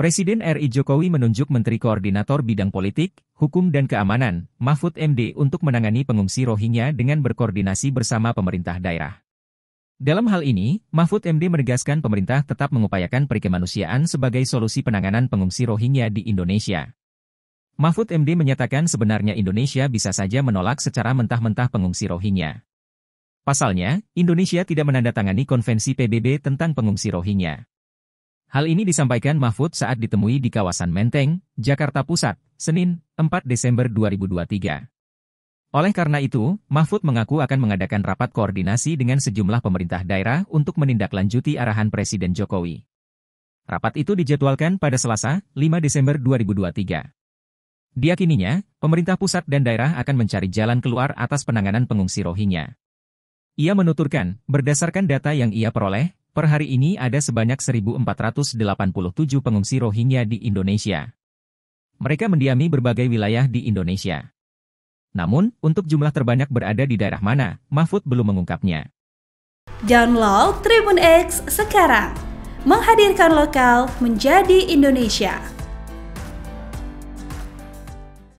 Presiden RI Jokowi menunjuk Menteri Koordinator Bidang Politik, Hukum dan Keamanan, Mahfud MD untuk menangani pengungsi Rohingya dengan berkoordinasi bersama pemerintah daerah. Dalam hal ini, Mahfud MD menegaskan pemerintah tetap mengupayakan perikemanusiaan sebagai solusi penanganan pengungsi Rohingya di Indonesia. Mahfud MD menyatakan sebenarnya Indonesia bisa saja menolak secara mentah-mentah pengungsi Rohingya. Pasalnya, Indonesia tidak menandatangani konvensi PBB tentang pengungsi Rohingya. Hal ini disampaikan Mahfud saat ditemui di kawasan Menteng, Jakarta Pusat, Senin, 4 Desember 2023. Oleh karena itu, Mahfud mengaku akan mengadakan rapat koordinasi dengan sejumlah pemerintah daerah untuk menindaklanjuti arahan Presiden Jokowi. Rapat itu dijadwalkan pada Selasa, 5 Desember 2023. Diakininya, pemerintah pusat dan daerah akan mencari jalan keluar atas penanganan pengungsi Rohingya. Ia menuturkan, berdasarkan data yang ia peroleh, Per hari ini ada sebanyak 1.487 pengungsi Rohingya di Indonesia. Mereka mendiami berbagai wilayah di Indonesia. Namun, untuk jumlah terbanyak berada di daerah mana, Mahfud belum mengungkapnya. Download Tribun X sekarang. Menghadirkan lokal menjadi Indonesia.